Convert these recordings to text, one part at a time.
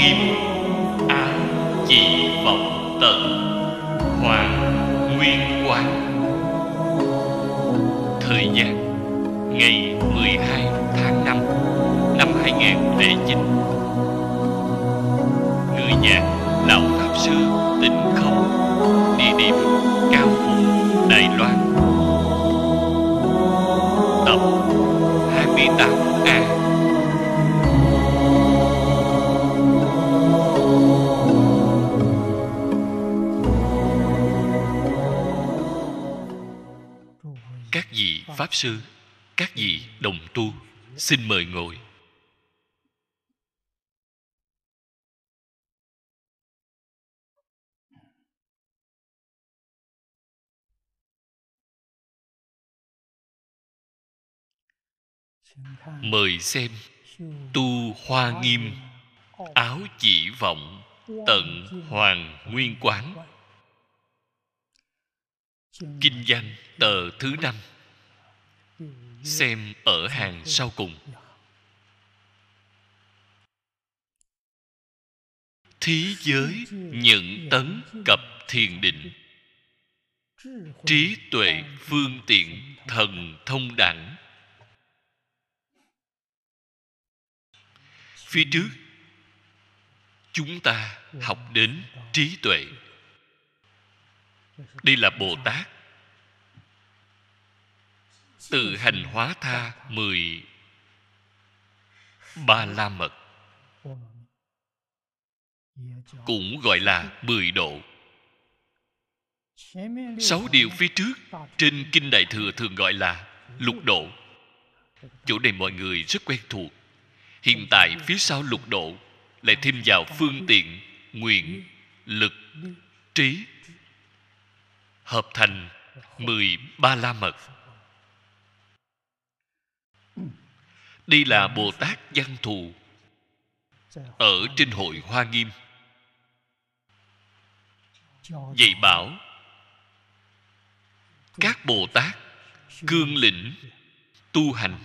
nghiêm án chỉ vọng tận hoàng nguyên quán thời gian ngày 12 tháng 5 năm 2009 người giảng đạo pháp sư tịnh không địa điểm cao phủ đài loan tập 28 a pháp sư các vị đồng tu xin mời ngồi mời xem tu hoa nghiêm áo chỉ vọng tận hoàng nguyên quán kinh văn tờ thứ năm xem ở hàng sau cùng thế giới những tấn cập thiền định trí tuệ phương tiện thần thông đẳng phía trước chúng ta học đến trí tuệ đây là bồ tát tự hành hóa tha mười ba la mật cũng gọi là mười độ sáu điều phía trước trên kinh đại thừa thường gọi là lục độ chỗ này mọi người rất quen thuộc hiện tại phía sau lục độ lại thêm vào phương tiện nguyện lực trí hợp thành mười ba la mật đây là bồ tát văn thù ở trên hội hoa nghiêm dạy bảo các bồ tát cương lĩnh tu hành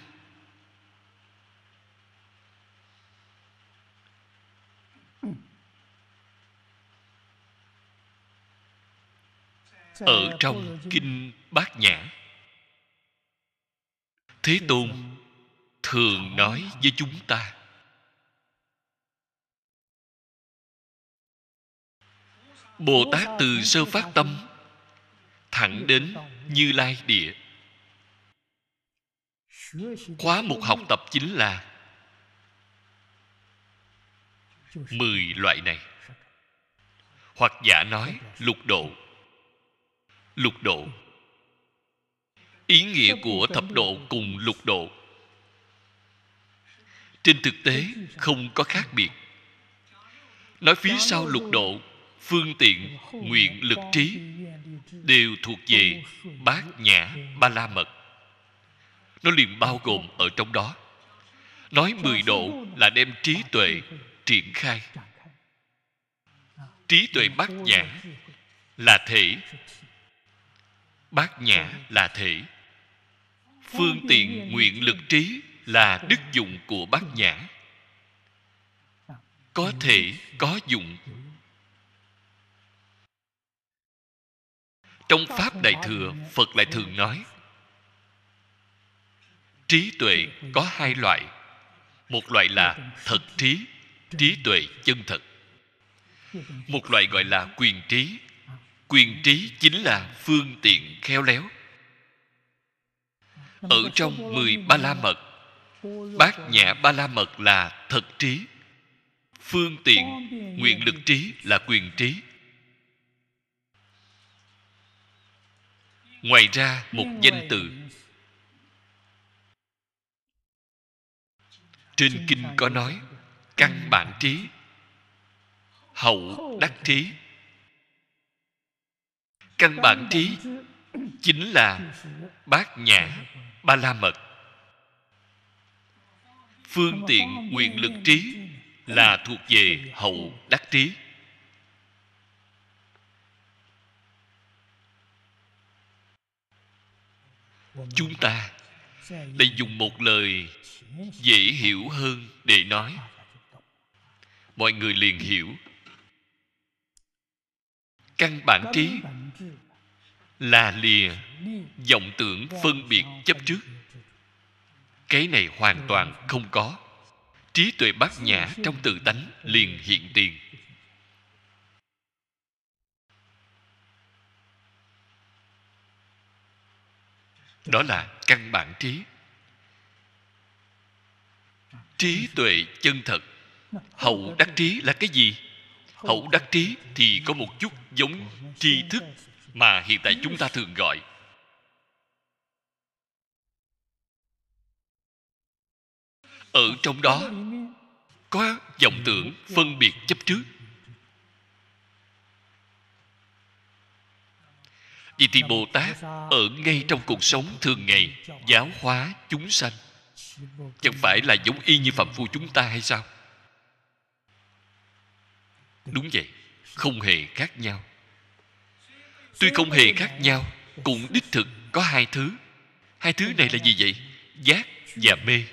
ở trong kinh bát nhã thế tôn thường nói với chúng ta bồ tát từ sơ phát tâm thẳng đến như lai địa khóa một học tập chính là mười loại này hoặc giả nói lục độ lục độ ý nghĩa của thập độ cùng lục độ trên thực tế không có khác biệt nói phía sau lục độ phương tiện nguyện lực trí đều thuộc về bát nhã ba la mật nó liền bao gồm ở trong đó nói mười độ là đem trí tuệ triển khai trí tuệ bát nhã là thể bát nhã là thể phương tiện nguyện lực trí là đức dụng của bát nhã có thể có dụng trong pháp đại thừa phật lại thường nói trí tuệ có hai loại một loại là thật trí trí tuệ chân thật một loại gọi là quyền trí quyền trí chính là phương tiện khéo léo ở trong mười ba la mật bát nhã ba la mật là thật trí phương tiện nguyện lực trí là quyền trí ngoài ra một danh từ trên kinh có nói căn bản trí hậu đắc trí căn bản trí chính là bát nhã ba la mật phương tiện quyền lực trí là thuộc về hậu đắc trí chúng ta đây dùng một lời dễ hiểu hơn để nói mọi người liền hiểu căn bản trí là lìa vọng tưởng phân biệt chấp trước cái này hoàn toàn không có trí tuệ bát nhã trong tự tánh liền hiện tiền đó là căn bản trí trí tuệ chân thật hậu đắc trí là cái gì hậu đắc trí thì có một chút giống tri thức mà hiện tại chúng ta thường gọi ở trong đó có vọng tưởng phân biệt chấp trước Vì thì Bồ Tát ở ngay trong cuộc sống thường ngày Giáo hóa chúng sanh Chẳng phải là giống y như phạm phu chúng ta hay sao Đúng vậy Không hề khác nhau Tuy không hề khác nhau Cũng đích thực có hai thứ Hai thứ này là gì vậy Giác và mê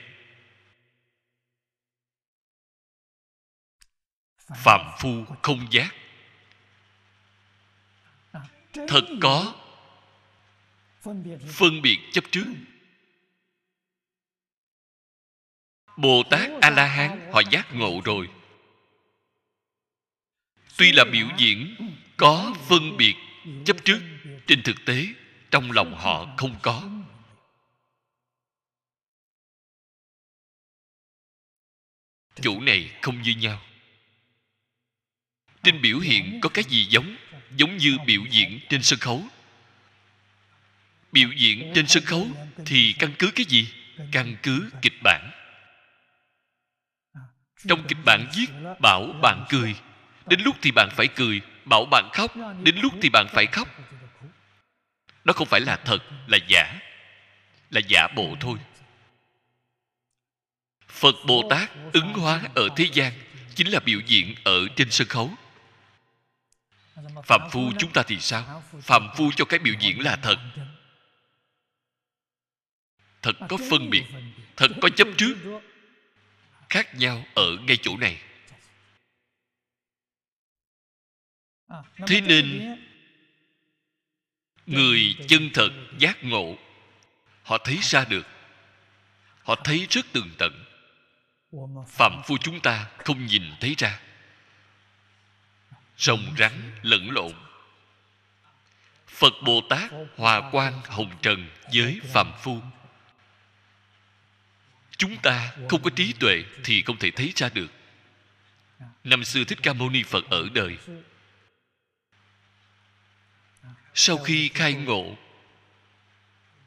phạm phu không giác thật có phân biệt chấp trước bồ tát a la hán họ giác ngộ rồi tuy là biểu diễn có phân biệt chấp trước trên thực tế trong lòng họ không có chủ này không như nhau trên biểu hiện có cái gì giống giống như biểu diễn trên sân khấu biểu diễn trên sân khấu thì căn cứ cái gì căn cứ kịch bản trong kịch bản viết bảo bạn cười đến lúc thì bạn phải cười bảo bạn khóc đến lúc thì bạn phải khóc đó không phải là thật là giả là giả bộ thôi phật bồ tát ứng hóa ở thế gian chính là biểu diễn ở trên sân khấu phạm phu chúng ta thì sao phạm phu cho cái biểu diễn là thật thật có phân biệt thật có chấp trước khác nhau ở ngay chỗ này thế nên người chân thật giác ngộ họ thấy ra được họ thấy rất tường tận phạm phu chúng ta không nhìn thấy ra rồng rắn lẫn lộn phật bồ tát hòa quan hồng trần với phàm phu chúng ta không có trí tuệ thì không thể thấy ra được năm xưa thích ca mâu ni phật ở đời sau khi khai ngộ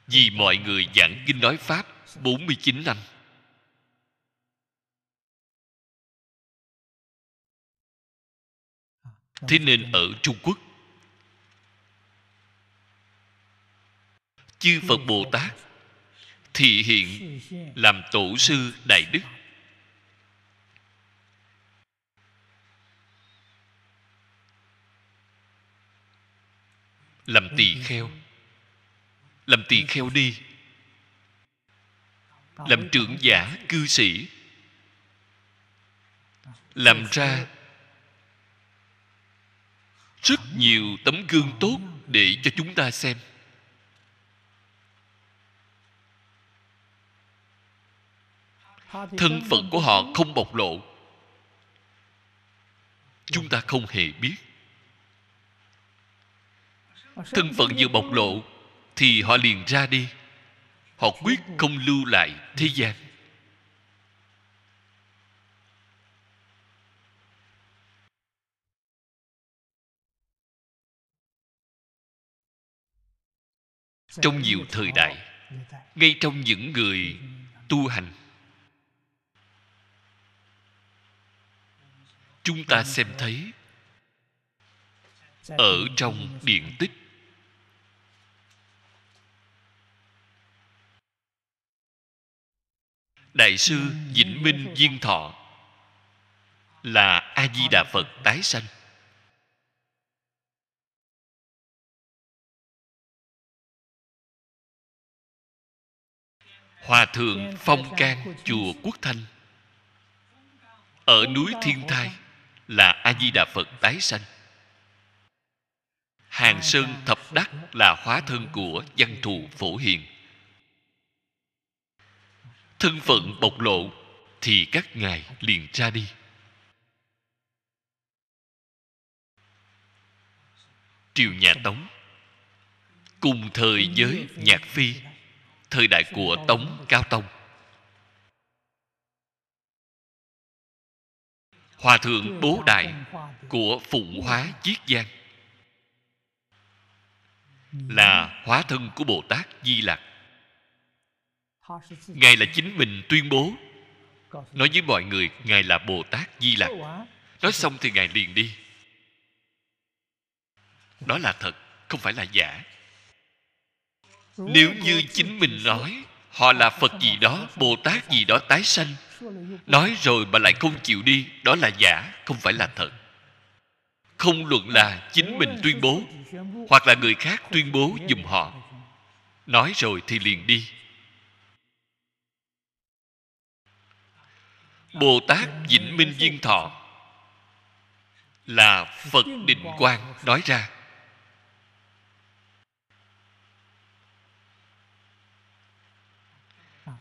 vì mọi người giảng kinh nói pháp 49 năm thế nên ở trung quốc chư phật bồ tát thị hiện làm tổ sư đại đức làm tỳ kheo làm tỳ kheo đi làm trưởng giả cư sĩ làm ra rất nhiều tấm gương tốt để cho chúng ta xem thân phận của họ không bộc lộ chúng ta không hề biết thân phận vừa bộc lộ thì họ liền ra đi họ quyết không lưu lại thế gian trong nhiều thời đại ngay trong những người tu hành chúng ta xem thấy ở trong điện tích đại sư vĩnh minh viên thọ là a di đà phật tái sanh hòa thượng phong can chùa quốc thanh ở núi thiên thai là a di đà phật tái sanh hàng sơn thập đắc là hóa thân của dân thù phổ hiền thân phận bộc lộ thì các ngài liền ra đi triều nhà tống cùng thời với nhạc phi thời đại của tống cao tông hòa thượng bố đại của phụng hóa chiết giang là hóa thân của bồ tát di lặc ngài là chính mình tuyên bố nói với mọi người ngài là bồ tát di lặc nói xong thì ngài liền đi đó là thật không phải là giả nếu như chính mình nói họ là phật gì đó bồ tát gì đó tái sanh nói rồi mà lại không chịu đi đó là giả không phải là thật không luận là chính mình tuyên bố hoặc là người khác tuyên bố dùm họ nói rồi thì liền đi bồ tát vĩnh minh viên thọ là phật định quang nói ra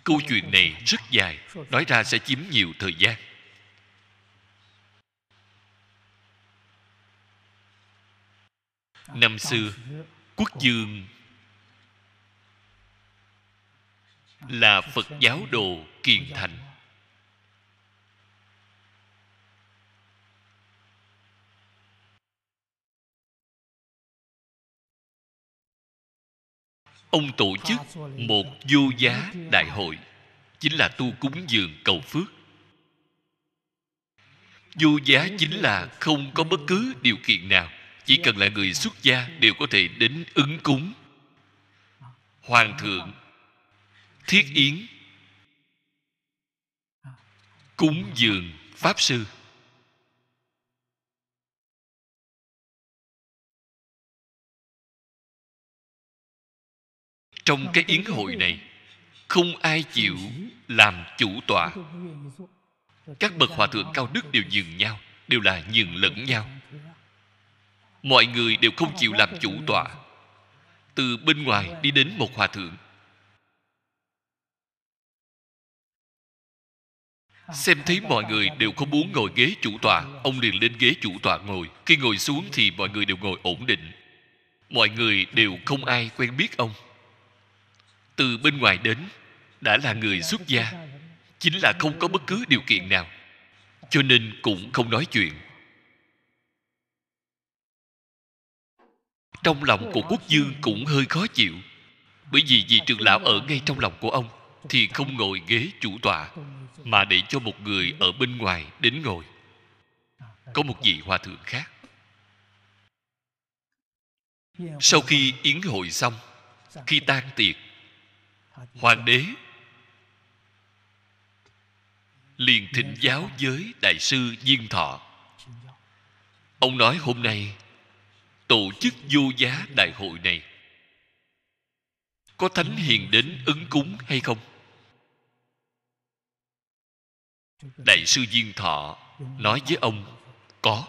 câu chuyện này rất dài nói ra sẽ chiếm nhiều thời gian năm xưa quốc dương là phật giáo đồ kiền thành ông tổ chức một vô giá đại hội chính là tu cúng dường cầu phước vô giá chính là không có bất cứ điều kiện nào chỉ cần là người xuất gia đều có thể đến ứng cúng hoàng thượng thiết yến cúng dường pháp sư trong cái yến hội này không ai chịu làm chủ tọa các bậc hòa thượng cao đức đều nhường nhau đều là nhường lẫn nhau mọi người đều không chịu làm chủ tọa từ bên ngoài đi đến một hòa thượng xem thấy mọi người đều không muốn ngồi ghế chủ tọa ông liền lên ghế chủ tọa ngồi khi ngồi xuống thì mọi người đều ngồi ổn định mọi người đều không ai quen biết ông từ bên ngoài đến đã là người xuất gia chính là không có bất cứ điều kiện nào cho nên cũng không nói chuyện trong lòng của quốc dương cũng hơi khó chịu bởi vì vị trưởng lão ở ngay trong lòng của ông thì không ngồi ghế chủ tọa mà để cho một người ở bên ngoài đến ngồi có một vị hòa thượng khác sau khi yến hội xong khi tan tiệc hoàng đế liền thỉnh giáo với đại sư Diên thọ ông nói hôm nay tổ chức vô giá đại hội này có thánh hiền đến ứng cúng hay không đại sư diên thọ nói với ông có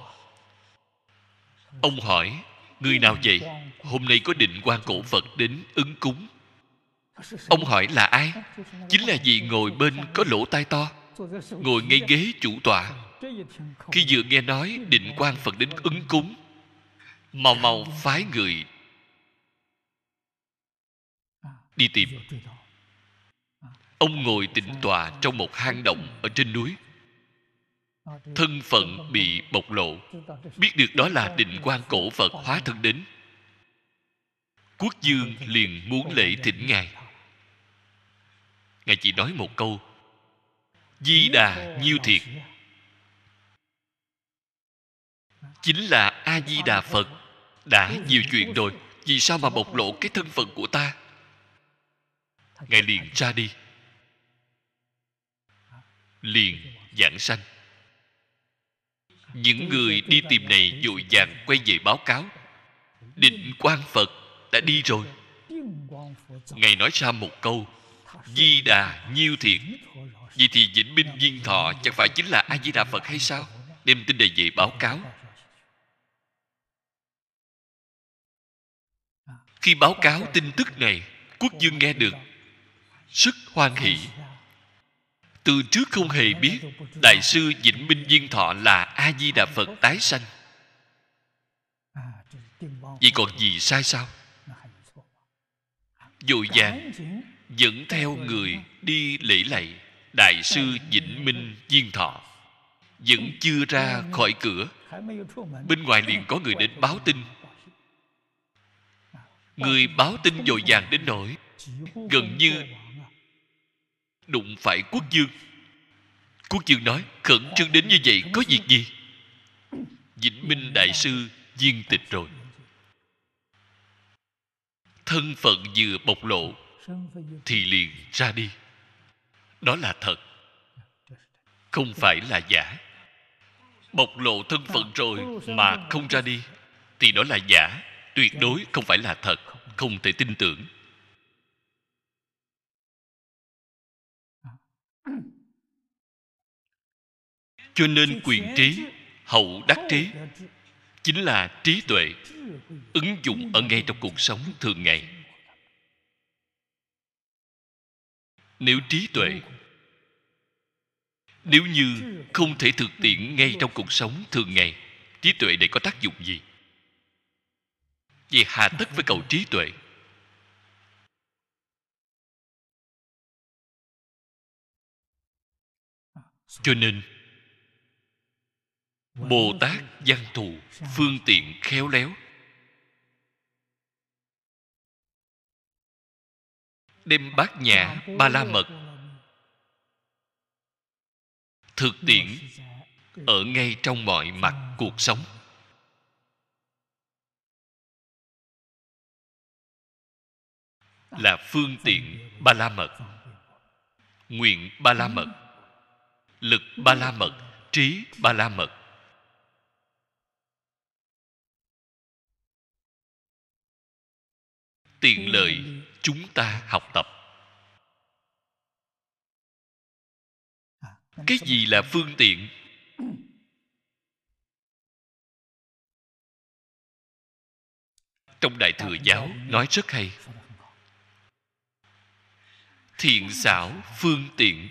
ông hỏi người nào vậy hôm nay có định quan cổ phật đến ứng cúng ông hỏi là ai chính là vị ngồi bên có lỗ tai to ngồi ngay ghế chủ tọa khi vừa nghe nói định quan phật đến ứng cúng mau mau phái người đi tìm ông ngồi tịnh tòa trong một hang động ở trên núi thân phận bị bộc lộ biết được đó là định quan cổ phật hóa thân đến quốc dương liền muốn lễ thỉnh ngài ngài chỉ nói một câu di đà nhiêu thiệt chính là a di đà phật đã nhiều chuyện rồi vì sao mà bộc lộ cái thân phận của ta ngài liền ra đi liền giảng sanh những người đi tìm này dội vàng quay về báo cáo định quang phật đã đi rồi ngài nói ra một câu di đà nhiêu thiện vậy thì vĩnh minh viên thọ chẳng phải chính là a di đà phật hay sao đem tin đề về báo cáo khi báo cáo tin tức này quốc dương nghe được sức hoan hỷ từ trước không hề biết đại sư vĩnh minh viên thọ là a di đà phật tái sanh vậy còn gì sai sao vội vàng dẫn theo người đi lễ lạy đại sư vĩnh minh diên thọ vẫn chưa ra khỏi cửa bên ngoài liền có người đến báo tin người báo tin dội vàng đến nỗi gần như đụng phải quốc dương quốc dương nói khẩn trương đến như vậy có việc gì vĩnh minh đại sư viên tịch rồi thân phận vừa bộc lộ thì liền ra đi đó là thật không phải là giả bộc lộ thân phận rồi mà không ra đi thì đó là giả tuyệt đối không phải là thật không thể tin tưởng cho nên quyền trí hậu đắc trí chính là trí tuệ ứng dụng ở ngay trong cuộc sống thường ngày nếu trí tuệ nếu như không thể thực tiễn ngay trong cuộc sống thường ngày trí tuệ để có tác dụng gì vì hà tất với cầu trí tuệ cho nên bồ tát văn thù phương tiện khéo léo đêm bát nhã ba la mật thực tiễn ở ngay trong mọi mặt cuộc sống là phương tiện ba la mật nguyện ba la mật lực ba la mật trí ba la mật tiện lợi chúng ta học tập à, cái gì là phương tiện trong đại thừa giáo nói rất hay thiện xảo phương tiện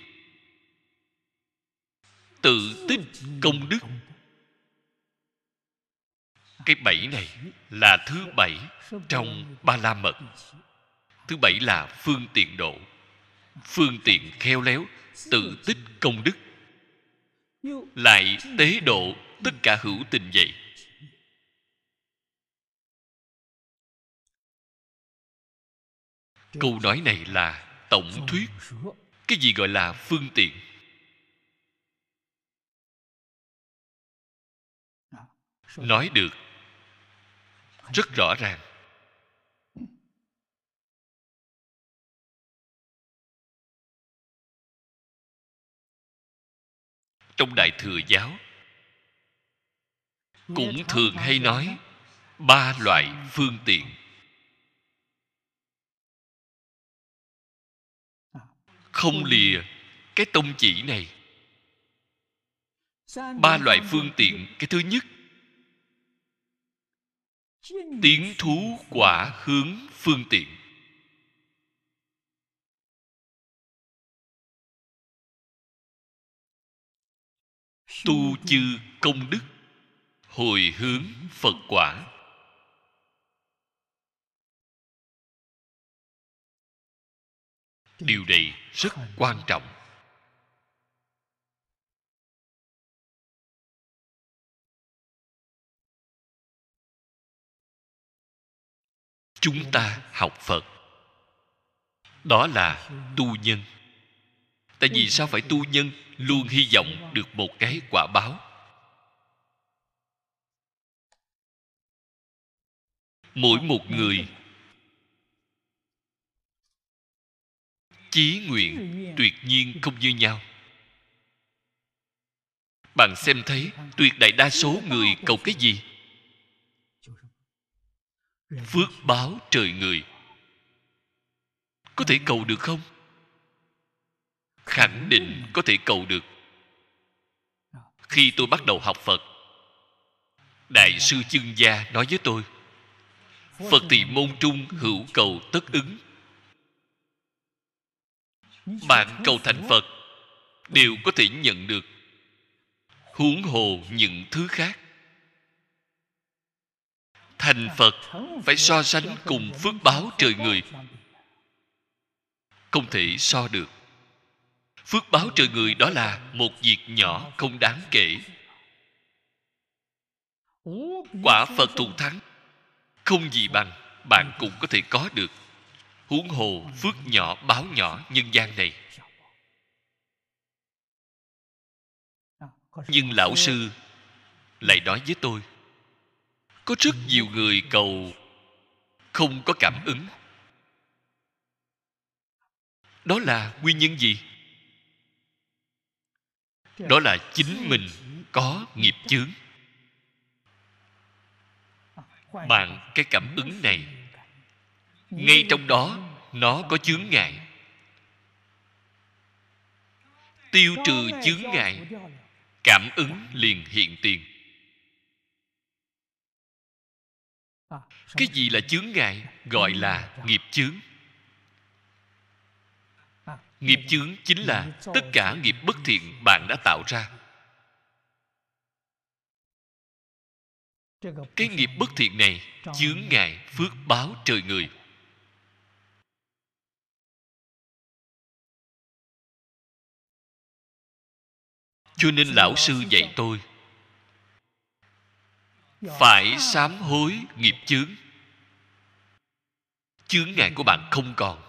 tự tích công đức cái bảy này à, là thứ bảy trong ba la mật thứ bảy là phương tiện độ phương tiện khéo léo tự tích công đức lại tế độ tất cả hữu tình vậy câu nói này là tổng thuyết cái gì gọi là phương tiện nói được rất rõ ràng trong đại thừa giáo cũng thường hay nói ba loại phương tiện à, không lìa cái tông chỉ này ba loại phương tiện cái thứ nhất tiến thú quả hướng phương tiện tu chư công đức hồi hướng phật quả điều này rất quan trọng chúng ta học phật đó là tu nhân tại vì sao phải tu nhân luôn hy vọng được một cái quả báo mỗi một người chí nguyện tuyệt nhiên không như nhau bạn xem thấy tuyệt đại đa số người cầu cái gì phước báo trời người có thể cầu được không khẳng định có thể cầu được khi tôi bắt đầu học phật đại sư chương gia nói với tôi phật thì môn trung hữu cầu tất ứng bạn cầu thành phật đều có thể nhận được huống hồ những thứ khác thành phật phải so sánh cùng phước báo trời người không thể so được phước báo trời người đó là một việc nhỏ không đáng kể quả phật thù thắng không gì bằng bạn cũng có thể có được huống hồ phước nhỏ báo nhỏ nhân gian này nhưng lão sư lại nói với tôi có rất nhiều người cầu không có cảm ứng đó là nguyên nhân gì Dạ. đó là chính mình có nghiệp chướng bạn cái cảm ứng này ngay trong đó nó có chướng ngại tiêu trừ chướng ngại cảm ứng liền hiện tiền à, cái gì là chướng ngại gọi là nghiệp chướng nghiệp chướng chính là tất cả nghiệp bất thiện bạn đã tạo ra cái nghiệp bất thiện này chướng ngại phước báo trời người cho nên lão sư dạy tôi phải sám hối nghiệp chướng chướng ngại của bạn không còn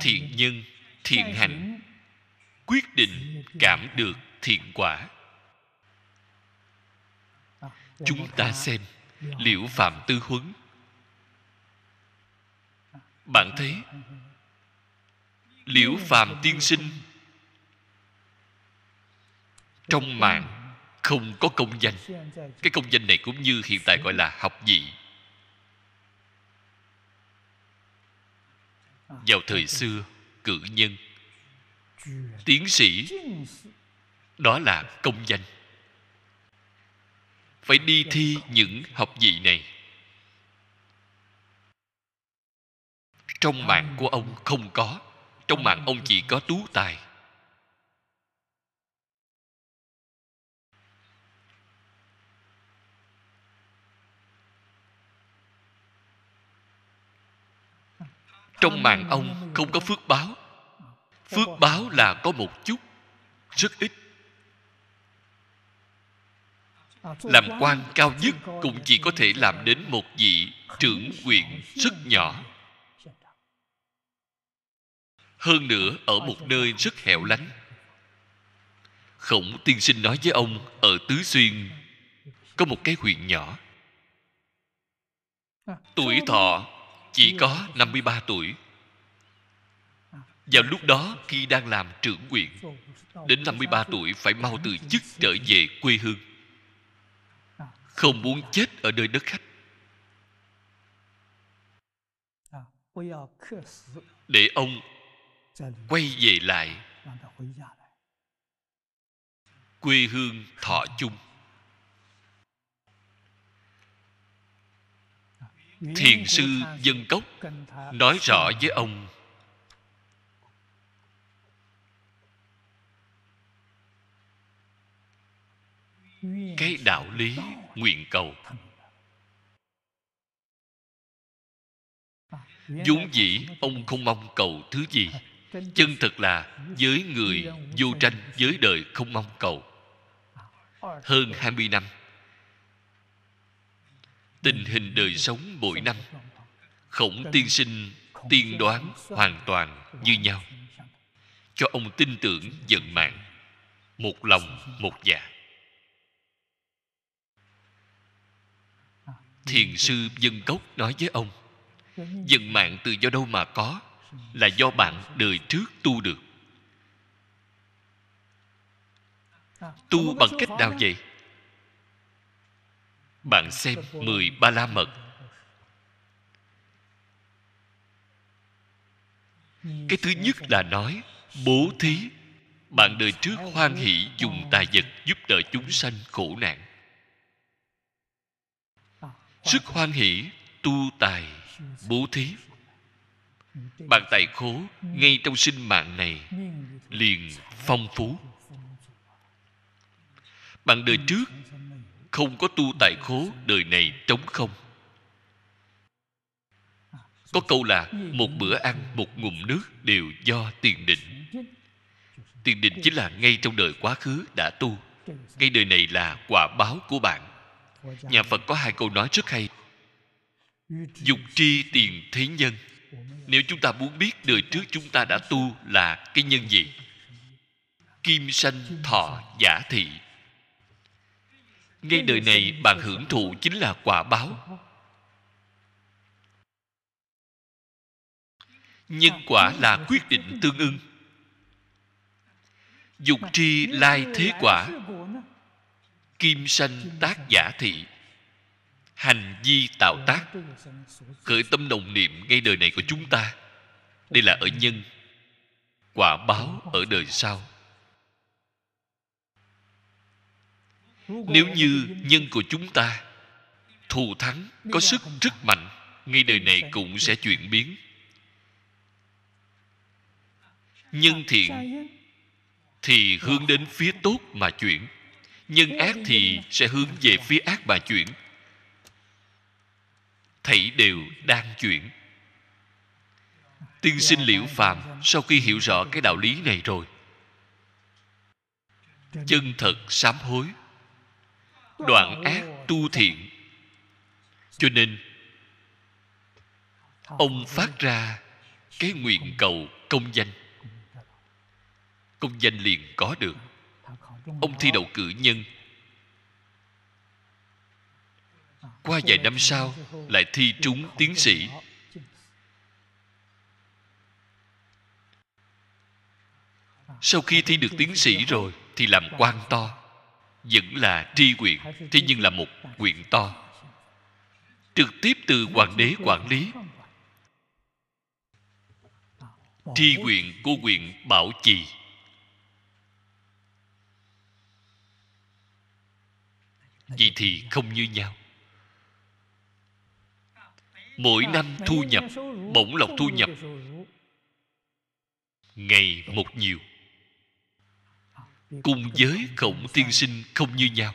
thiện nhân thiện hành quyết định cảm được thiện quả à, chúng ta xem liễu phạm tư huấn à, bạn à, thấy liễu phàm tiên sinh trong ừ. mạng không có công danh cái công danh này cũng như hiện tại gọi là học vị vào thời xưa cử nhân tiến sĩ đó là công danh phải đi thi những học vị này trong mạng của ông không có trong mạng ông chỉ có tú tài trong mạng ông không có phước báo phước báo là có một chút rất ít làm quan cao nhất cũng chỉ có thể làm đến một vị trưởng huyện rất nhỏ hơn nữa ở một nơi rất hẻo lánh khổng tiên sinh nói với ông ở tứ xuyên có một cái huyện nhỏ tuổi thọ chỉ có 53 tuổi vào lúc đó khi đang làm trưởng quyện đến 53 tuổi phải mau từ chức trở về quê hương không muốn chết ở nơi đất khách để ông quay về lại quê hương thọ chung thiền sư dân cốc nói rõ với ông cái đạo lý nguyện cầu vốn dĩ ông không mong cầu thứ gì chân thật là với người vô tranh với đời không mong cầu hơn 20 năm tình hình đời sống mỗi năm khổng tiên sinh tiên đoán hoàn toàn như nhau cho ông tin tưởng vận mạng một lòng một dạ thiền sư dân cốc nói với ông dân mạng từ do đâu mà có là do bạn đời trước tu được tu bằng cách nào vậy bạn xem mười ba la mật cái thứ nhất là nói bố thí bạn đời trước hoan hỷ dùng tài vật giúp đỡ chúng sanh khổ nạn sức hoan hỷ tu tài bố thí bạn tài khố ngay trong sinh mạng này liền phong phú bạn đời trước không có tu tài khố đời này trống không có câu là một bữa ăn một ngụm nước đều do tiền định tiền định chính là ngay trong đời quá khứ đã tu ngay đời này là quả báo của bạn nhà phật có hai câu nói rất hay dục tri tiền thế nhân nếu chúng ta muốn biết đời trước chúng ta đã tu là cái nhân gì kim sanh thọ giả thị ngay đời này bạn hưởng thụ chính là quả báo nhân quả là quyết định tương ưng dục tri lai thế quả kim sanh tác giả thị hành vi tạo tác khởi tâm đồng niệm ngay đời này của chúng ta đây là ở nhân quả báo ở đời sau nếu như nhân của chúng ta thù thắng có sức rất mạnh ngay đời này cũng sẽ chuyển biến nhân thiện thì hướng đến phía tốt mà chuyển nhân ác thì sẽ hướng về phía ác mà chuyển thảy đều đang chuyển tiên sinh liễu phàm sau khi hiểu rõ cái đạo lý này rồi chân thật sám hối đoạn ác tu thiện cho nên ông phát ra cái nguyện cầu công danh công danh liền có được ông thi đậu cử nhân qua vài năm sau lại thi trúng tiến sĩ sau khi thi được tiến sĩ rồi thì làm quan to vẫn là tri quyền thế nhưng là một quyền to trực tiếp từ hoàng đế quản lý tri quyền của quyền bảo trì vậy thì không như nhau mỗi năm thu nhập bổng lộc thu nhập ngày một nhiều cùng giới khổng tiên sinh không như nhau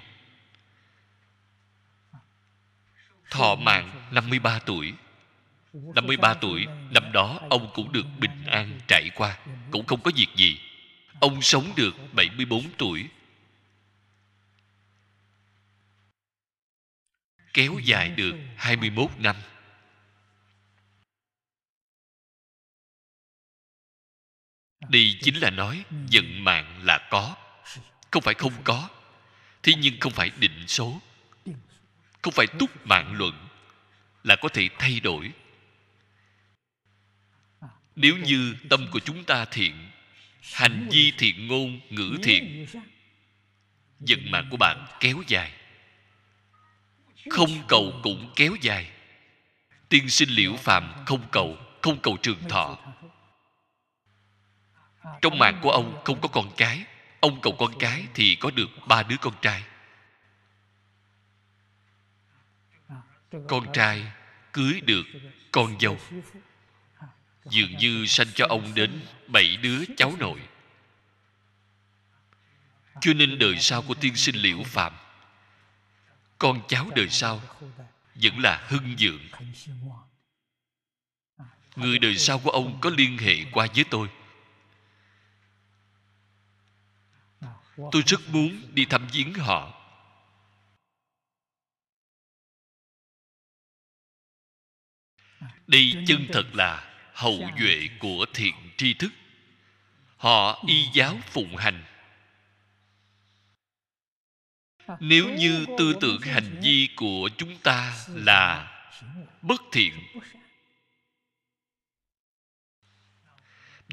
thọ mạng 53 tuổi 53 tuổi Năm đó ông cũng được bình an trải qua Cũng không có việc gì Ông sống được 74 tuổi Kéo dài được 21 năm Đây chính là nói Vận mạng là có không phải không có thế nhưng không phải định số không phải túc mạng luận là có thể thay đổi nếu như tâm của chúng ta thiện hành vi thiện ngôn ngữ thiện vận mạng của bạn kéo dài không cầu cũng kéo dài tiên sinh liễu phàm không cầu không cầu trường thọ trong mạng của ông không có con cái ông cầu con cái thì có được ba đứa con trai con trai cưới được con dâu dường như sanh cho ông đến bảy đứa cháu nội cho nên đời sau của tiên sinh liễu phạm con cháu đời sau vẫn là hưng dượng người đời sau của ông có liên hệ qua với tôi tôi rất muốn đi thăm viếng họ đây chân thật là hậu duệ của thiện tri thức họ y giáo phụng hành nếu như tư tưởng hành vi của chúng ta là bất thiện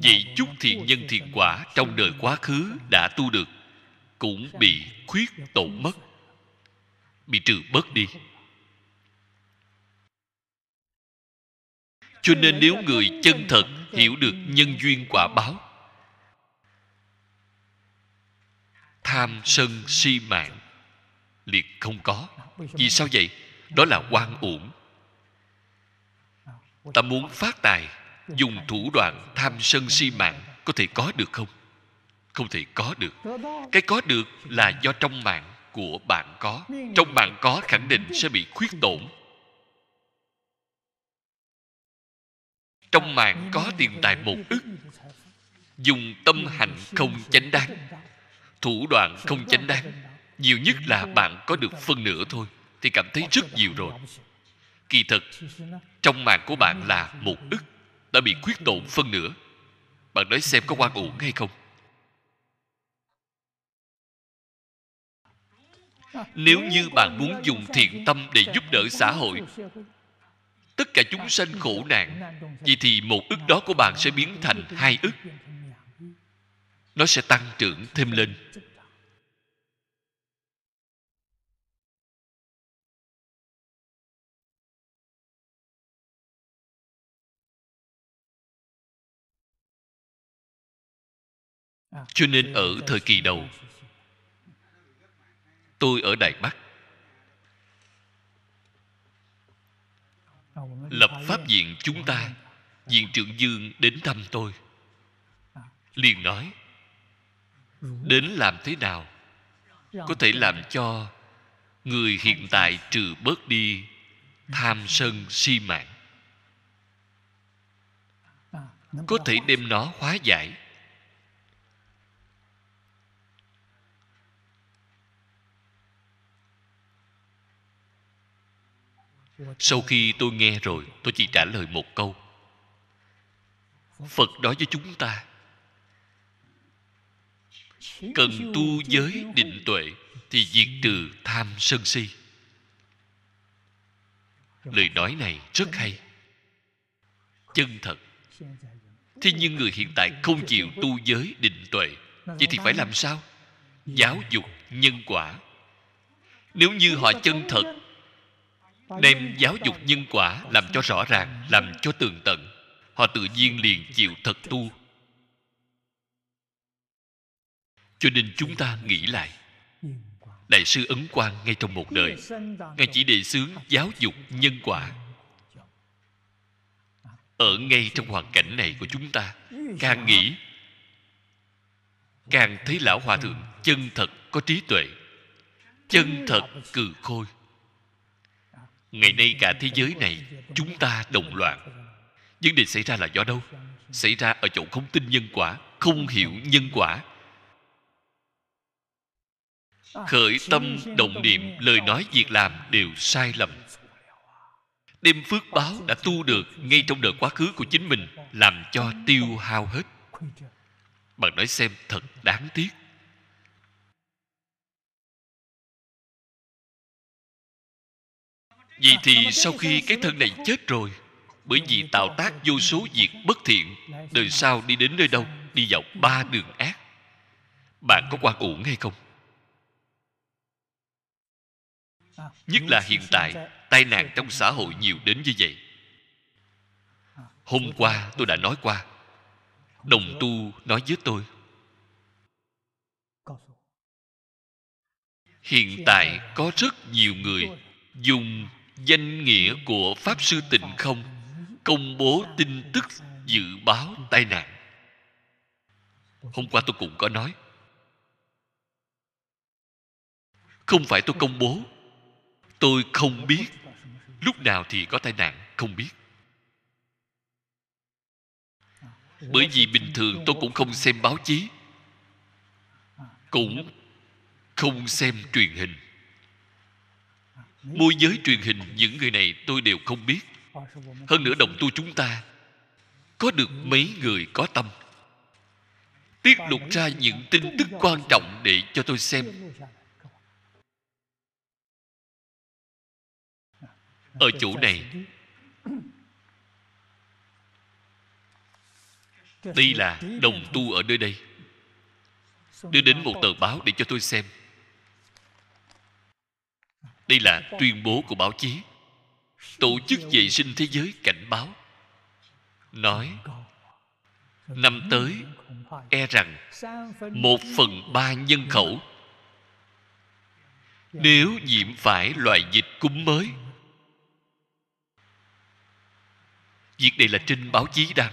vậy chút thiện nhân thiện quả trong đời quá khứ đã tu được cũng bị khuyết tổn mất bị trừ bớt đi cho nên nếu người chân thật hiểu được nhân duyên quả báo tham sân si mạng liệt không có vì sao vậy đó là quan uổng ta muốn phát tài dùng thủ đoạn tham sân si mạng có thể có được không không thể có được cái có được là do trong mạng của bạn có trong bạn có khẳng định sẽ bị khuyết tổn trong mạng có tiền tài một ức dùng tâm hạnh không chánh đáng thủ đoạn không chánh đáng nhiều nhất là bạn có được phân nửa thôi thì cảm thấy rất nhiều rồi kỳ thực trong mạng của bạn là một ức đã bị khuyết tổn phân nửa bạn nói xem có quan uổng hay không nếu như bạn muốn dùng thiện tâm để giúp đỡ xã hội tất cả chúng sanh khổ nạn vậy thì một ức đó của bạn sẽ biến thành hai ức nó sẽ tăng trưởng thêm lên cho nên ở thời kỳ đầu tôi ở đài bắc lập pháp viện chúng ta viện trưởng dương đến thăm tôi liền nói đến làm thế nào có thể làm cho người hiện tại trừ bớt đi tham sân si mạng có thể đem nó hóa giải sau khi tôi nghe rồi tôi chỉ trả lời một câu phật nói với chúng ta cần tu giới định tuệ thì diệt trừ tham sân si lời nói này rất hay chân thật thế nhưng người hiện tại không chịu tu giới định tuệ vậy thì phải làm sao giáo dục nhân quả nếu như họ chân thật đem giáo dục nhân quả làm cho rõ ràng làm cho tường tận họ tự nhiên liền chịu thật tu cho nên chúng ta nghĩ lại đại sư ấn quang ngay trong một đời ngài chỉ đề xướng giáo dục nhân quả ở ngay trong hoàn cảnh này của chúng ta càng nghĩ càng thấy lão hòa thượng chân thật có trí tuệ chân thật cừ khôi ngày nay cả thế giới này chúng ta đồng loạn vấn đề xảy ra là do đâu xảy ra ở chỗ không tin nhân quả không hiểu nhân quả khởi tâm động niệm lời nói việc làm đều sai lầm đêm phước báo đã tu được ngay trong đời quá khứ của chính mình làm cho tiêu hao hết bạn nói xem thật đáng tiếc Vì à, thì sau khi cái thân này chết rồi Bởi vì tạo tác vô số việc bất thiện Đời sau đi đến nơi đâu Đi vào ba đường ác Bạn có quan uổng hay không? À, Nhất là hiện tại Tai nạn trong xã hội nhiều đến như vậy à, Hôm qua tôi đã nói qua Đồng tu nói với tôi Hiện tại có rất nhiều người dùng danh nghĩa của pháp sư tịnh không công bố tin tức dự báo tai nạn hôm qua tôi cũng có nói không phải tôi công bố tôi không biết lúc nào thì có tai nạn không biết bởi vì bình thường tôi cũng không xem báo chí cũng không xem truyền hình môi giới truyền hình những người này tôi đều không biết hơn nữa đồng tu chúng ta có được mấy người có tâm tiết lục ra những tin tức quan trọng để cho tôi xem ở chỗ này đây là đồng tu ở nơi đây đưa đến một tờ báo để cho tôi xem đây là tuyên bố của báo chí tổ chức vệ sinh thế giới cảnh báo nói năm tới e rằng một phần ba nhân khẩu nếu nhiễm phải loại dịch cúm mới việc này là trên báo chí đăng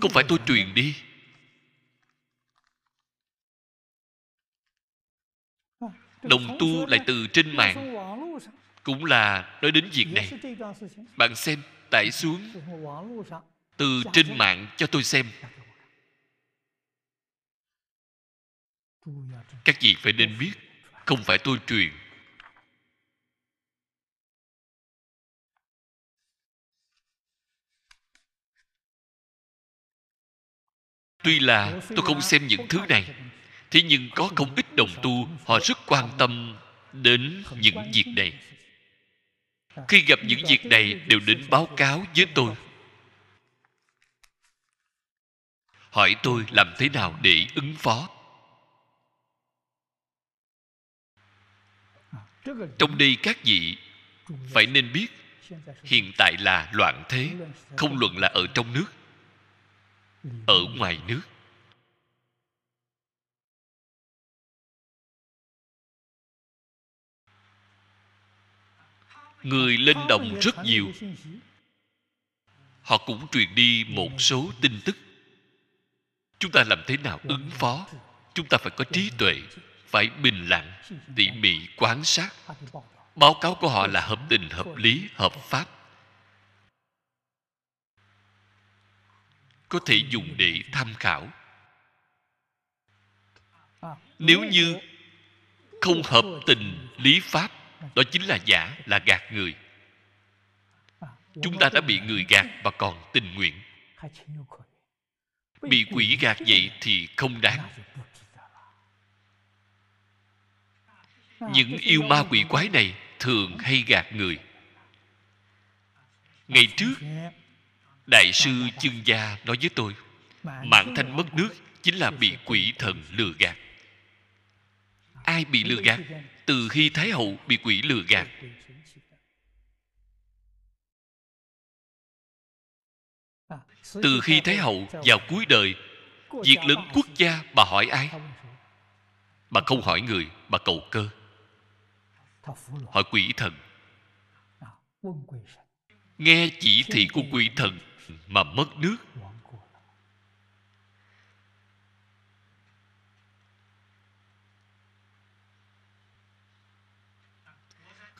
không phải tôi truyền đi đồng tu lại từ trên mạng cũng là nói đến việc này bạn xem tải xuống từ trên mạng cho tôi xem các vị phải nên biết không phải tôi truyền tuy là tôi không xem những thứ này thế nhưng có không ít đồng tu họ rất quan tâm đến những việc này khi gặp những việc này đều đến báo cáo với tôi hỏi tôi làm thế nào để ứng phó trong đây các vị phải nên biết hiện tại là loạn thế không luận là ở trong nước ở ngoài nước người linh đồng rất nhiều họ cũng truyền đi một số tin tức chúng ta làm thế nào ứng phó chúng ta phải có trí tuệ phải bình lặng tỉ mỉ quan sát báo cáo của họ là hợp tình hợp lý hợp pháp có thể dùng để tham khảo nếu như không hợp tình lý pháp đó chính là giả là gạt người chúng ta đã bị người gạt và còn tình nguyện bị quỷ gạt vậy thì không đáng những yêu ma quỷ quái này thường hay gạt người ngày trước đại sư chương gia nói với tôi mạng thanh mất nước chính là bị quỷ thần lừa gạt ai bị lừa gạt từ khi thái hậu bị quỷ lừa gạt từ khi thái hậu vào cuối đời việc lớn quốc gia bà hỏi ai bà không hỏi người bà cầu cơ hỏi quỷ thần nghe chỉ thị của quỷ thần mà mất nước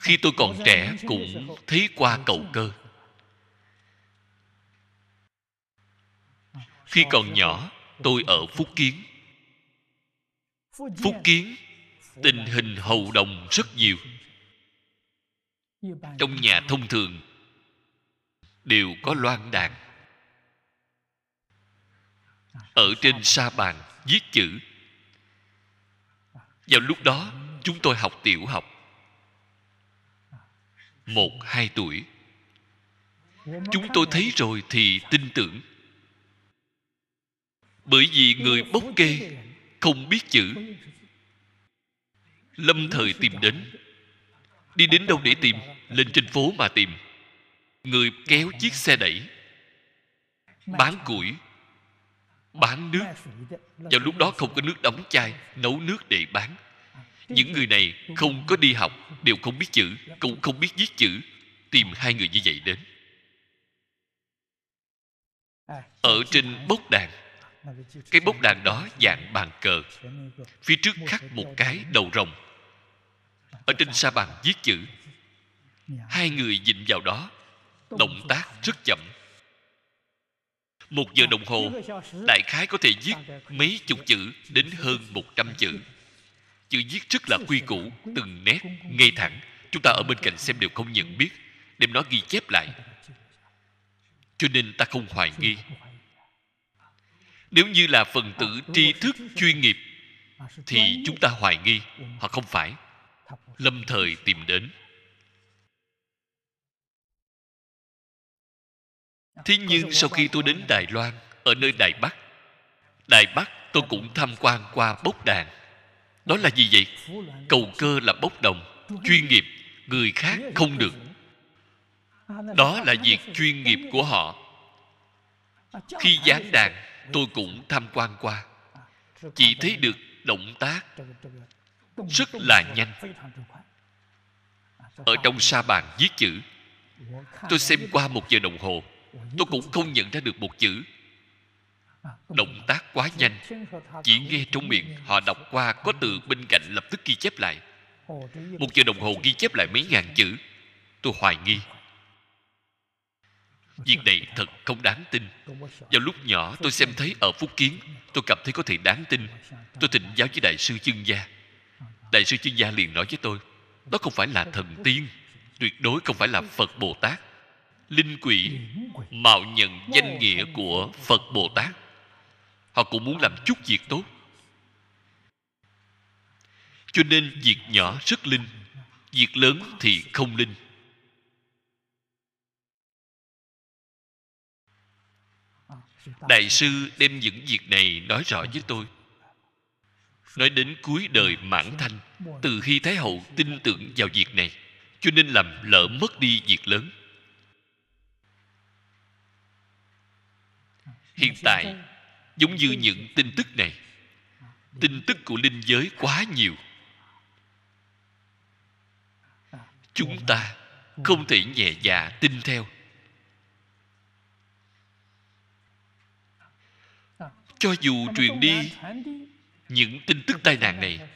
khi tôi còn trẻ cũng thấy qua cầu cơ khi còn nhỏ tôi ở phúc kiến phúc kiến à? tình hình hầu đồng rất nhiều trong nhà thông thường đều có loan đàn à, ở trên sa bàn viết chữ vào lúc đó chúng tôi học tiểu học một hai tuổi chúng tôi thấy rồi thì tin tưởng bởi vì người bốc kê không biết chữ lâm thời tìm đến đi đến đâu để tìm lên trên phố mà tìm người kéo chiếc xe đẩy bán củi bán nước vào lúc đó không có nước đóng chai nấu nước để bán những người này không có đi học đều không biết chữ cũng không biết viết chữ tìm hai người như vậy đến ở trên bốc đàn cái bốc đàn đó dạng bàn cờ phía trước khắc một cái đầu rồng ở trên sa bàn viết chữ hai người nhìn vào đó động tác rất chậm một giờ đồng hồ đại khái có thể viết mấy chục chữ đến hơn một trăm chữ chữ viết rất là quy củ từng nét ngay thẳng chúng ta ở bên cạnh xem đều không nhận biết đem nó ghi chép lại cho nên ta không hoài nghi nếu như là phần tử tri thức chuyên nghiệp thì chúng ta hoài nghi họ không phải lâm thời tìm đến thế nhưng sau khi tôi đến đài loan ở nơi đài bắc đài bắc tôi cũng tham quan qua bốc đàn đó là gì vậy cầu cơ là bốc đồng chuyên nghiệp người khác không được đó là việc chuyên nghiệp của họ khi giảng đàn tôi cũng tham quan qua chỉ thấy được động tác rất là nhanh ở trong sa bàn viết chữ tôi xem qua một giờ đồng hồ tôi cũng không nhận ra được một chữ động tác quá nhanh chỉ nghe trong miệng họ đọc qua có từ bên cạnh lập tức ghi chép lại một giờ đồng hồ ghi chép lại mấy ngàn chữ tôi hoài nghi việc này thật không đáng tin vào lúc nhỏ tôi xem thấy ở phúc kiến tôi cảm thấy có thể đáng tin tôi thỉnh giáo với đại sư chương gia đại sư chương gia liền nói với tôi đó không phải là thần tiên tuyệt đối không phải là phật bồ tát linh quỷ mạo nhận danh nghĩa của phật bồ tát họ cũng muốn làm chút việc tốt cho nên việc nhỏ rất linh việc lớn thì không linh đại sư đem những việc này nói rõ với tôi nói đến cuối đời mãn thanh từ khi thái hậu tin tưởng vào việc này cho nên làm lỡ mất đi việc lớn hiện tại giống như những tin tức này tin tức của linh giới quá nhiều chúng ta không thể nhẹ dạ tin theo cho dù truyền đi những tin tức tai nạn này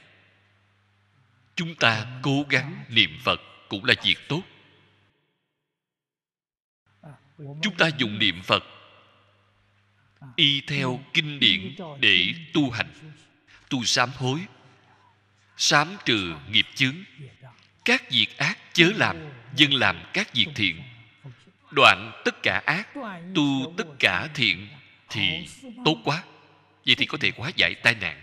chúng ta cố gắng niệm phật cũng là việc tốt chúng ta dùng niệm phật y theo kinh điển để tu hành tu sám hối sám trừ nghiệp chướng các việc ác chớ làm dân làm các việc thiện đoạn tất cả ác tu tất cả thiện thì tốt quá vậy thì có thể hóa giải tai nạn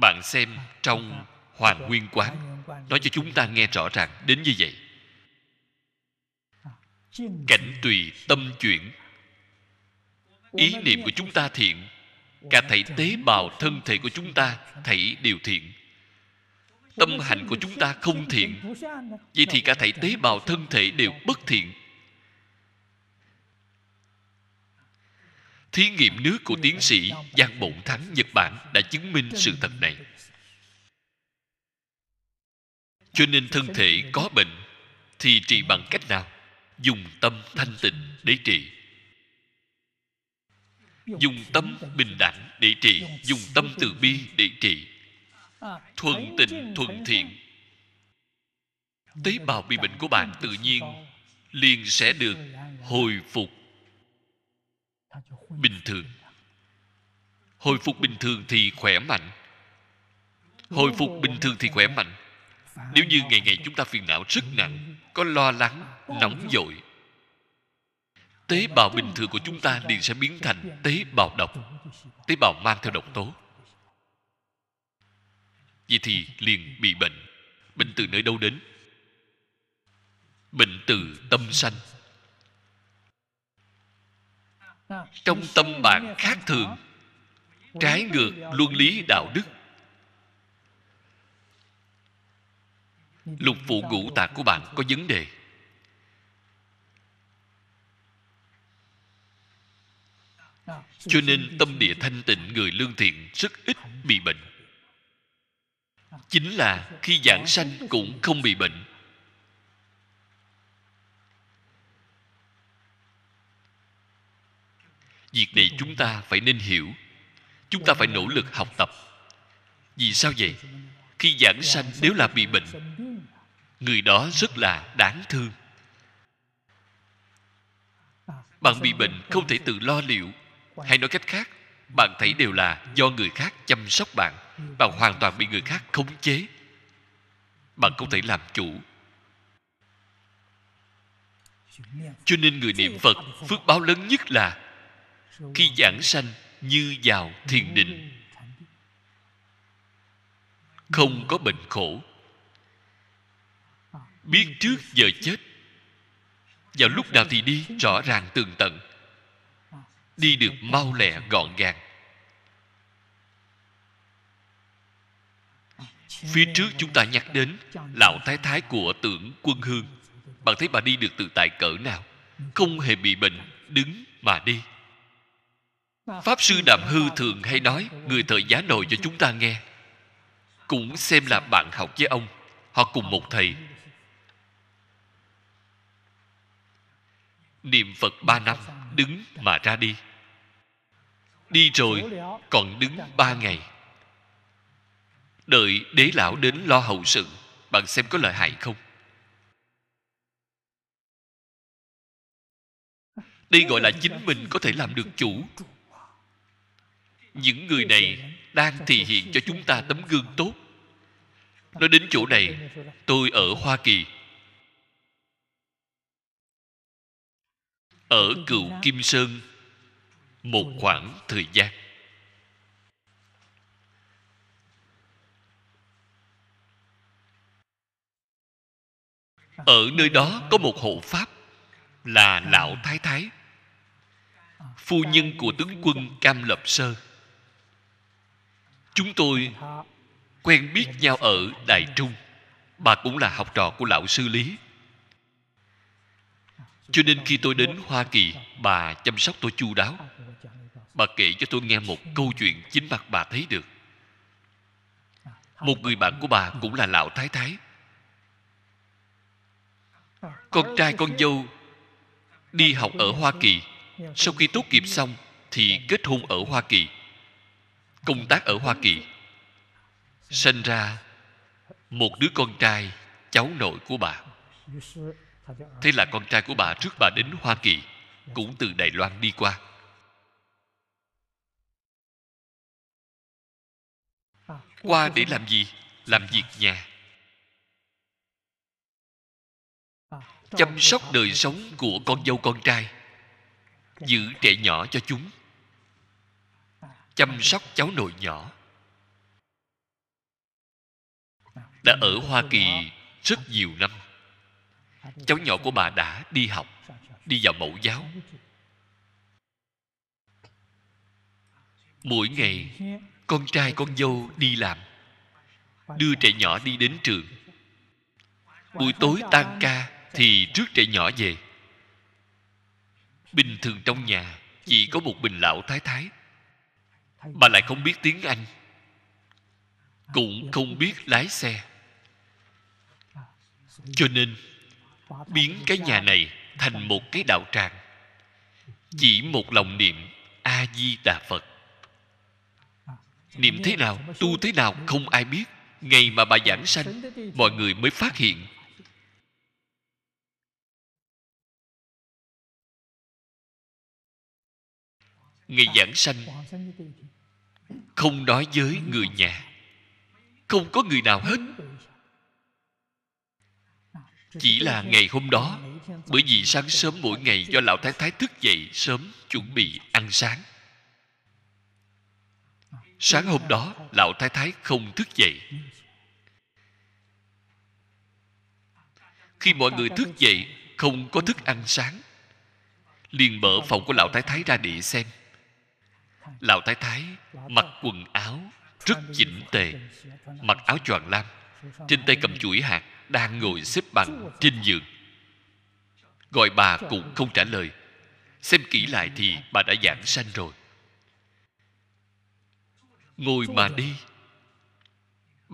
bạn xem trong hoàng nguyên quán nói cho chúng ta nghe rõ ràng đến như vậy cảnh tùy tâm chuyển ý niệm của chúng ta thiện cả thảy tế bào thân thể của chúng ta thảy đều thiện tâm hành của chúng ta không thiện vậy thì cả thảy tế bào thân thể đều bất thiện thí nghiệm nước của tiến sĩ giang bổn thắng nhật bản đã chứng minh sự thật này cho nên thân thể có bệnh thì trị bằng cách nào dùng tâm thanh tịnh để trị dùng tâm bình đẳng để trị dùng tâm từ bi để trị thuần tình thuần thiện tế bào bị bệnh của bạn tự nhiên liền sẽ được hồi phục bình thường hồi phục bình thường thì khỏe mạnh hồi phục bình thường thì khỏe mạnh nếu như ngày ngày chúng ta phiền não rất nặng có lo lắng nóng dội tế bào bình thường của chúng ta liền sẽ biến thành tế bào độc tế bào mang theo độc tố vậy thì liền bị bệnh bệnh từ nơi đâu đến bệnh từ tâm sanh trong tâm bạn khác thường trái ngược luân lý đạo đức lục phụ ngũ tạng của bạn có vấn đề cho nên tâm địa thanh tịnh người lương thiện rất ít bị bệnh chính là khi giảng sanh cũng không bị bệnh việc này chúng ta phải nên hiểu chúng ta phải nỗ lực học tập vì sao vậy khi giảng sanh nếu là bị bệnh người đó rất là đáng thương bạn bị bệnh không thể tự lo liệu hay nói cách khác bạn thấy đều là do người khác chăm sóc bạn bạn hoàn toàn bị người khác khống chế bạn không thể làm chủ cho nên người niệm phật phước báo lớn nhất là khi giảng sanh như vào thiền định không có bệnh khổ biết trước giờ chết vào lúc nào thì đi rõ ràng tường tận đi được mau lẹ gọn gàng phía trước chúng ta nhắc đến lão thái thái của tưởng quân hương bạn thấy bà đi được tự tại cỡ nào không hề bị bệnh đứng mà đi pháp sư đàm hư thường hay nói người thợ giá nội cho chúng ta nghe cũng xem là bạn học với ông họ cùng một thầy niệm phật ba năm đứng mà ra đi đi rồi còn đứng ba ngày đợi đế lão đến lo hậu sự bạn xem có lợi hại không đây gọi là chính mình có thể làm được chủ những người này đang thể hiện cho chúng ta tấm gương tốt nói đến chỗ này tôi ở hoa kỳ ở cựu kim sơn một khoảng thời gian ở nơi đó có một hộ pháp là lão thái thái phu nhân của tướng quân cam lập sơ chúng tôi quen biết nhau ở đài trung bà cũng là học trò của lão sư lý cho nên khi tôi đến hoa kỳ bà chăm sóc tôi chu đáo bà kể cho tôi nghe một câu chuyện chính mặt bà thấy được một người bạn của bà cũng là lão thái thái con trai con dâu đi học ở hoa kỳ sau khi tốt nghiệp xong thì kết hôn ở hoa kỳ công tác ở hoa kỳ sinh ra một đứa con trai cháu nội của bà thế là con trai của bà trước bà đến hoa kỳ cũng từ đài loan đi qua à, qua để làm gì làm việc nhà à, chăm sóc đời sống của con dâu con trai giữ trẻ nhỏ cho chúng à, chăm sóc cháu nội nhỏ đã ở hoa kỳ rất nhiều năm cháu nhỏ của bà đã đi học đi vào mẫu giáo mỗi ngày con trai con dâu đi làm đưa trẻ nhỏ đi đến trường buổi tối tan ca thì trước trẻ nhỏ về bình thường trong nhà chỉ có một bình lão thái thái bà lại không biết tiếng anh cũng không biết lái xe cho nên biến cái nhà này thành một cái đạo tràng chỉ một lòng niệm a di đà phật niệm thế nào tu thế nào không ai biết ngày mà bà giảng sanh mọi người mới phát hiện ngày giảng sanh không nói với người nhà không có người nào hết chỉ là ngày hôm đó bởi vì sáng sớm mỗi ngày do lão thái thái thức dậy sớm chuẩn bị ăn sáng sáng hôm đó lão thái thái không thức dậy khi mọi người thức dậy không có thức ăn sáng liền mở phòng của lão thái thái ra để xem lão thái thái mặc quần áo rất chỉnh tề mặc áo choàng lam trên tay cầm chuỗi hạt đang ngồi xếp bằng trên giường gọi bà cũng không trả lời xem kỹ lại thì bà đã giảng sanh rồi ngồi mà đi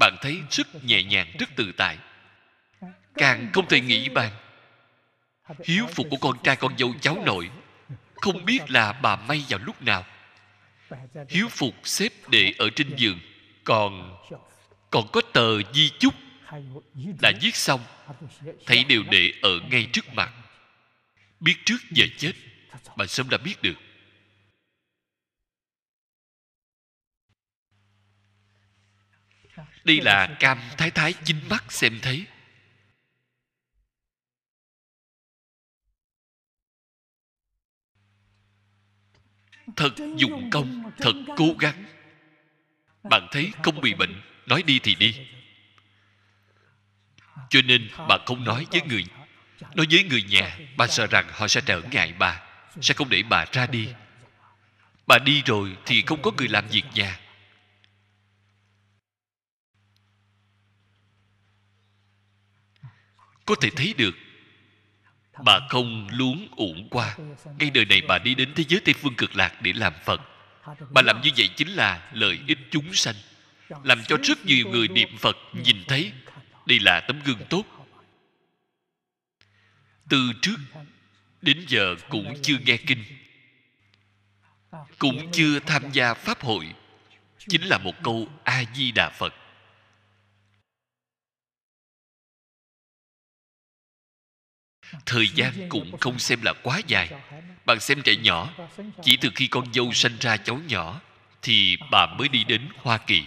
bạn thấy rất nhẹ nhàng rất tự tại càng không thể nghĩ bàn hiếu phục của con trai con dâu cháu nội không biết là bà may vào lúc nào hiếu phục xếp để ở trên giường còn còn có tờ di chúc đã giết xong thấy đều để ở ngay trước mặt biết trước giờ chết bạn sớm đã biết được đây là cam thái thái chính mắt xem thấy thật dùng công thật cố gắng bạn thấy không bị bệnh nói đi thì đi cho nên bà không nói với người nói với người nhà bà sợ rằng họ sẽ trở ngại bà sẽ không để bà ra đi bà đi rồi thì không có người làm việc nhà có thể thấy được bà không luống uổng qua ngay đời này bà đi đến thế giới tây phương cực lạc để làm phật bà làm như vậy chính là lợi ích chúng sanh làm cho rất nhiều người niệm phật nhìn thấy đây là tấm gương tốt từ trước đến giờ cũng chưa nghe kinh cũng chưa tham gia pháp hội chính là một câu a di đà phật thời gian cũng không xem là quá dài bạn xem trẻ nhỏ chỉ từ khi con dâu sanh ra cháu nhỏ thì bà mới đi đến hoa kỳ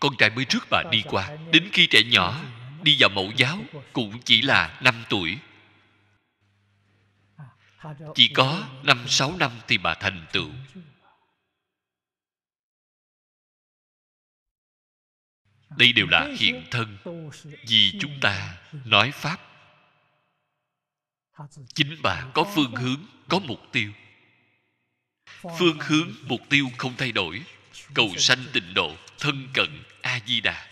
con trai mới trước bà đi qua đến khi trẻ nhỏ đi vào mẫu giáo cũng chỉ là 5 tuổi chỉ có 5-6 năm thì bà thành tựu đây đều là hiện thân vì chúng ta nói pháp chính bà có phương hướng có mục tiêu phương hướng mục tiêu không thay đổi cầu sanh tịnh độ thân cận a di đà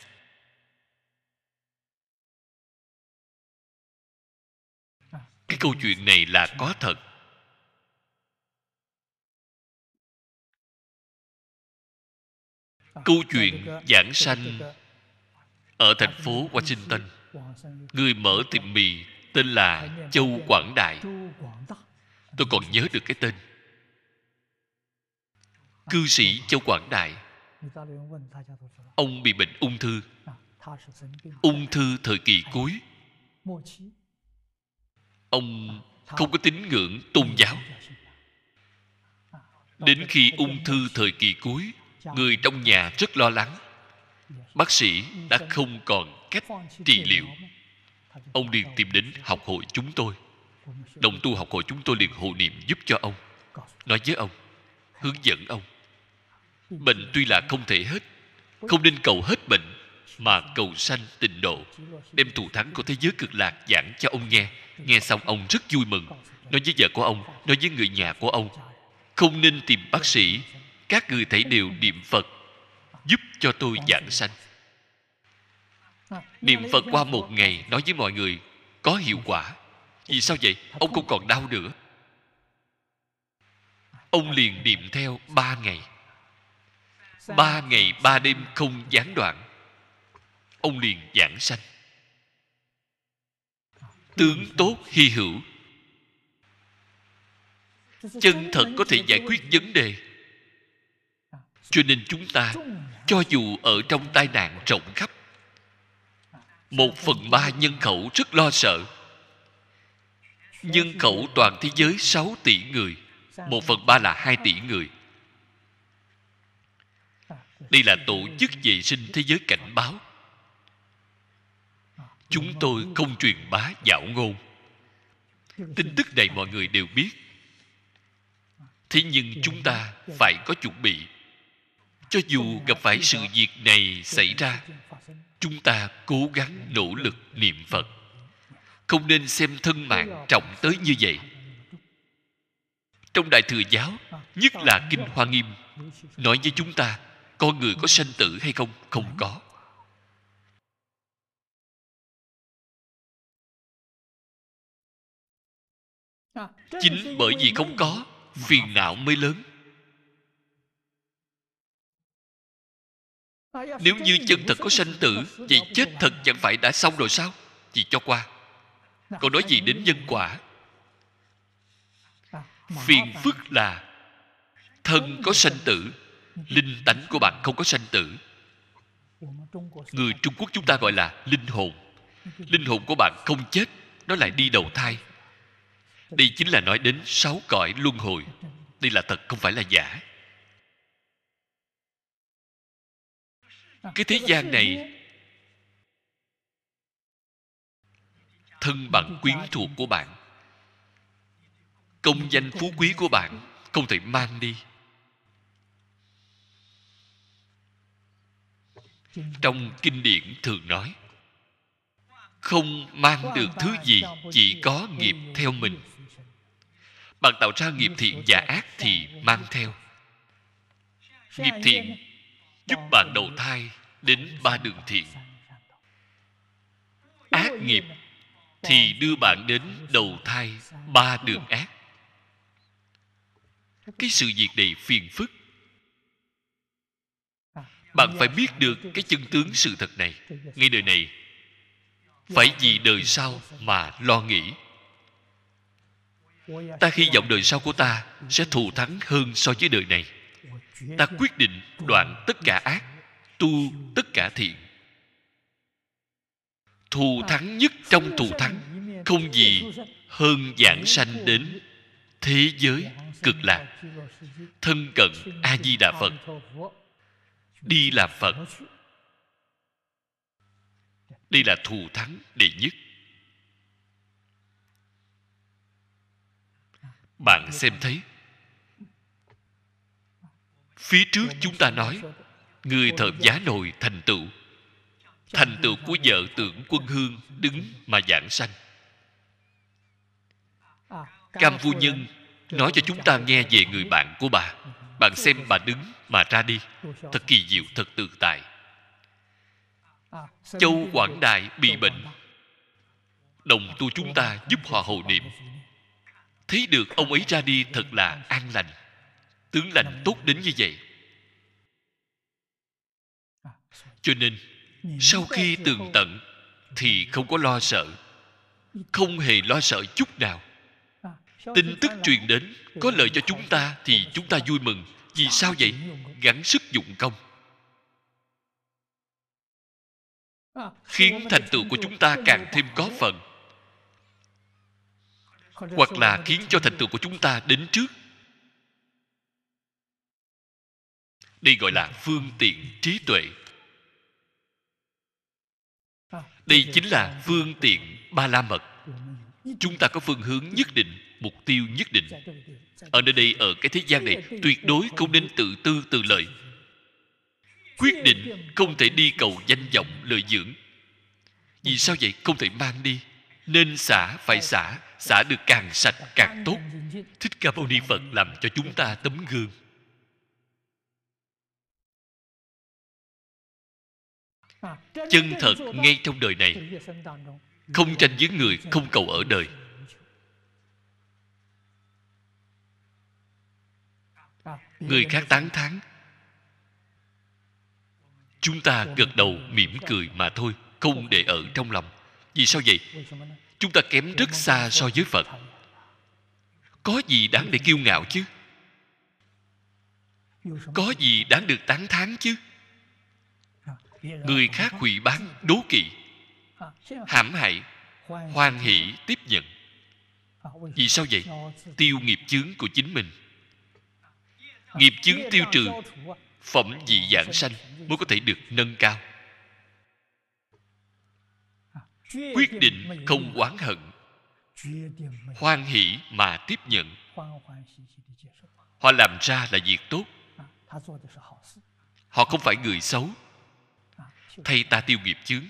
cái câu chuyện này là có thật câu chuyện giảng sanh ở thành phố washington người mở tiệm mì tên là châu quảng đại tôi còn nhớ được cái tên cư sĩ châu quảng đại ông bị bệnh ung thư ung thư thời kỳ cuối ông không có tín ngưỡng tôn giáo đến khi ung thư thời kỳ cuối người trong nhà rất lo lắng bác sĩ đã không còn cách trị liệu ông liền tìm đến học hội chúng tôi đồng tu học hội chúng tôi liền hộ niệm giúp cho ông nói với ông hướng dẫn ông bệnh tuy là không thể hết không nên cầu hết bệnh mà cầu sanh tịnh độ đem thù thắng của thế giới cực lạc giảng cho ông nghe nghe xong ông rất vui mừng nói với vợ của ông nói với người nhà của ông không nên tìm bác sĩ các người thảy đều niệm phật giúp cho tôi giảng sanh niệm phật qua một ngày nói với mọi người có hiệu quả vì sao vậy ông không còn đau nữa ông liền niệm theo ba ngày ba ngày ba đêm không gián đoạn ông liền giảng sanh tướng tốt hy hữu chân thật có thể giải quyết vấn đề cho nên chúng ta cho dù ở trong tai nạn rộng khắp một phần ba nhân khẩu rất lo sợ nhân khẩu toàn thế giới 6 tỷ người một phần ba là 2 tỷ người đây là tổ chức vệ sinh thế giới cảnh báo chúng tôi không truyền bá dạo ngôn tin tức này mọi người đều biết thế nhưng chúng ta phải có chuẩn bị cho dù gặp phải sự việc này xảy ra chúng ta cố gắng nỗ lực niệm phật không nên xem thân mạng trọng tới như vậy trong đại thừa giáo nhất là kinh hoa nghiêm nói với chúng ta con người có sanh tử hay không không có À, chính bởi vì không có phiền não mới lớn nếu như chân thật có sanh tử vậy chết thật chẳng phải đã xong rồi sao chỉ cho qua dạ, còn nói gì đến nhân quả dạ, phiền phức là thân có sanh tử linh tánh của bạn không có sanh tử người trung quốc chúng ta gọi là linh hồn linh hồn của bạn không chết nó lại đi đầu thai đây chính là nói đến sáu cõi luân hồi đây là thật không phải là giả cái thế gian này thân bằng quyến thuộc của bạn công danh phú quý của bạn không thể mang đi trong kinh điển thường nói không mang được thứ gì chỉ có nghiệp theo mình bạn tạo ra nghiệp thiện và ác thì mang theo Nghiệp thiện giúp bạn đầu thai đến ba đường thiện Ác nghiệp thì đưa bạn đến đầu thai ba đường ác cái sự việc này phiền phức bạn phải biết được cái chân tướng sự thật này ngay đời này phải vì đời sau mà lo nghĩ ta hy vọng đời sau của ta sẽ thù thắng hơn so với đời này ta quyết định đoạn tất cả ác tu tất cả thiện thù thắng nhất trong thù thắng không gì hơn giảng sanh đến thế giới cực lạc thân cận a di đà phật đi làm phật đây là thù thắng đệ nhất bạn xem thấy phía trước chúng ta nói người thợ giá nồi thành tựu thành tựu của vợ tưởng quân hương đứng mà giảng sanh cam phu nhân nói cho chúng ta nghe về người bạn của bà bạn xem bà đứng mà ra đi thật kỳ diệu thật tự tại châu quảng đại bị bệnh đồng tu chúng ta giúp họ hộ niệm thấy được ông ấy ra đi thật là an lành tướng lành tốt đến như vậy cho nên sau khi tường tận thì không có lo sợ không hề lo sợ chút nào tin tức truyền đến có lợi cho chúng ta thì chúng ta vui mừng vì sao vậy gắng sức dụng công khiến thành tựu của chúng ta càng thêm có phần hoặc là khiến cho thành tựu của chúng ta đến trước đây gọi là phương tiện trí tuệ vâng, đây chính là phương tiện ba la mật chúng ta có phương hướng nhất định mục tiêu nhất định ở nơi đây ở cái thế gian này tuyệt đối không nên tự tư tự lợi quyết định không thể đi cầu danh vọng lợi dưỡng vì sao vậy không thể mang đi nên xả phải xả xả được càng sạch càng tốt thích ca mâu ni phật làm cho chúng ta tấm gương chân thật ngay trong đời này không tranh với người không cầu ở đời người khác tán thán chúng ta gật đầu mỉm cười mà thôi không để ở trong lòng vì sao vậy chúng ta kém rất xa so với phật có gì đáng để kiêu ngạo chứ có gì đáng được tán thán chứ người khác hủy bán đố kỵ hãm hại hoan hỷ tiếp nhận vì sao vậy tiêu nghiệp chướng của chính mình nghiệp chướng tiêu trừ phẩm vị giảng sanh mới có thể được nâng cao quyết định không oán hận hoan hỷ mà tiếp nhận họ làm ra là việc tốt họ không phải người xấu thay ta tiêu nghiệp chướng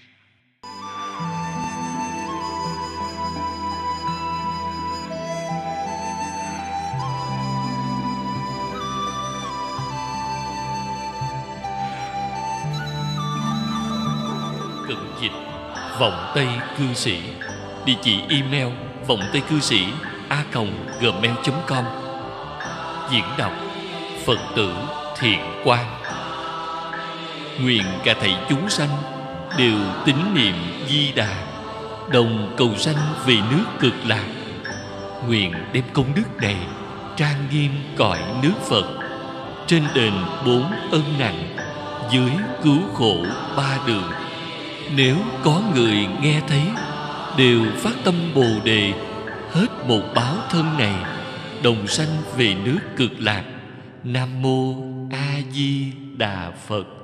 Vòng tây cư sĩ địa chỉ email vòng tây cư sĩ a gmail com diễn đọc phật tử thiện quang nguyện cả thầy chúng sanh đều tín niệm di đà đồng cầu sanh về nước cực lạc nguyện đem công đức này trang nghiêm cõi nước phật trên đền bốn ân nặng dưới cứu khổ ba đường nếu có người nghe thấy đều phát tâm bồ đề hết một báo thân này đồng sanh về nước cực lạc nam mô a di đà phật